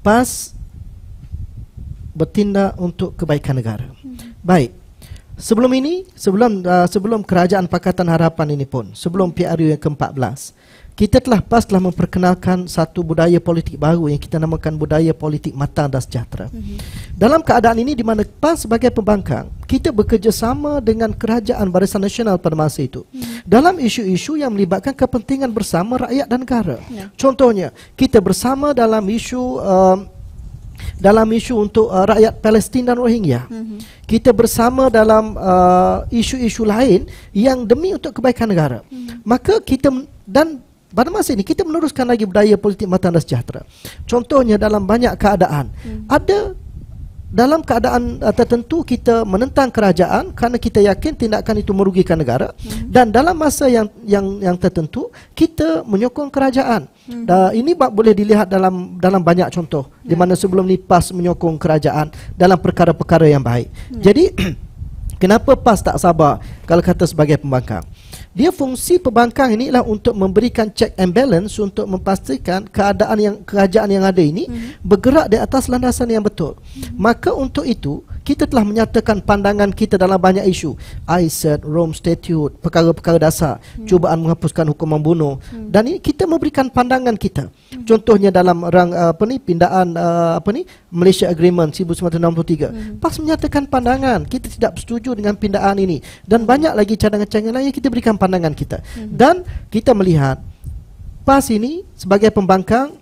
PAS bertindak untuk kebaikan negara. Hmm. Baik. Sebelum ini, sebelum uh, sebelum kerajaan Pakatan Harapan ini pun, sebelum PRU yang ke-14, kita telah PAS telah memperkenalkan satu budaya politik baru yang kita namakan budaya politik matang dan sejahtera. Hmm. Dalam keadaan ini di mana PAS sebagai pembangkang kita bekerjasama dengan kerajaan barisan nasional pada masa itu hmm. dalam isu-isu yang melibatkan kepentingan bersama rakyat dan negara ya. contohnya kita bersama dalam isu um, dalam isu untuk uh, rakyat Palestin dan Rohingya hmm. kita bersama dalam uh, isu-isu lain yang demi untuk kebaikan negara hmm. maka kita dan pada masa ini kita meneruskan lagi budaya politik matan dan sejahtera. Contohnya dalam banyak keadaan hmm. ada dalam keadaan uh, tertentu kita menentang kerajaan kerana kita yakin tindakan itu merugikan negara hmm. dan dalam masa yang yang yang tertentu kita menyokong kerajaan. Hmm. Da, ini boleh dilihat dalam dalam banyak contoh yeah. di ya. mana sebelum ni PAS menyokong kerajaan dalam perkara-perkara yang baik. Yeah. Jadi kenapa PAS tak sabar kalau kata sebagai pembangkang? dia fungsi pembangkang ini ialah untuk memberikan check and balance untuk memastikan keadaan yang kerajaan yang ada ini mm-hmm. bergerak di atas landasan yang betul. Mm-hmm. Maka untuk itu kita telah menyatakan pandangan kita dalam banyak isu. I said Rome Statute, perkara-perkara dasar, hmm. cubaan menghapuskan hukum membunuh. Hmm. Dan ini kita memberikan pandangan kita. Hmm. Contohnya dalam rang uh, apa ni pindaan uh, apa ni Malaysia Agreement 1963. Hmm. Pas menyatakan pandangan, kita tidak setuju dengan pindaan ini dan banyak lagi cadangan-cadangan lain yang kita berikan pandangan kita. Hmm. Dan kita melihat pas ini sebagai pembangkang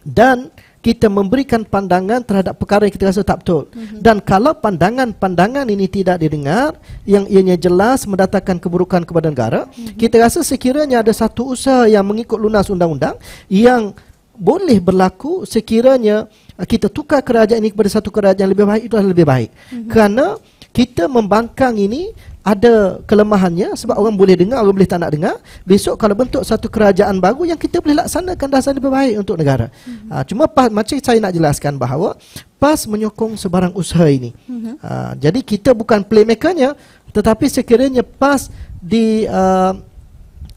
dan kita memberikan pandangan terhadap perkara yang kita rasa tak betul. Mm-hmm. Dan kalau pandangan-pandangan ini tidak didengar, yang ianya jelas mendatangkan keburukan kepada negara, mm-hmm. kita rasa sekiranya ada satu usaha yang mengikut lunas undang-undang yang boleh berlaku sekiranya kita tukar kerajaan ini kepada satu kerajaan yang lebih baik, itu adalah lebih baik. Mm-hmm. Kerana kita membangkang ini ada kelemahannya sebab orang boleh dengar, orang boleh tak nak dengar. Besok kalau bentuk satu kerajaan baru yang kita boleh laksanakan dasar lebih baik untuk negara. Mm-hmm. Ha, cuma PAS, macam saya nak jelaskan bahawa PAS menyokong sebarang usaha ini. Mm-hmm. Ha, jadi kita bukan playmakernya tetapi sekiranya PAS di uh,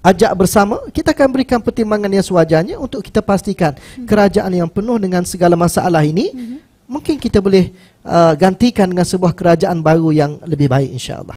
ajak bersama, kita akan berikan pertimbangan yang sewajarnya untuk kita pastikan mm-hmm. kerajaan yang penuh dengan segala masalah ini mm-hmm mungkin kita boleh uh, gantikan dengan sebuah kerajaan baru yang lebih baik insya-Allah.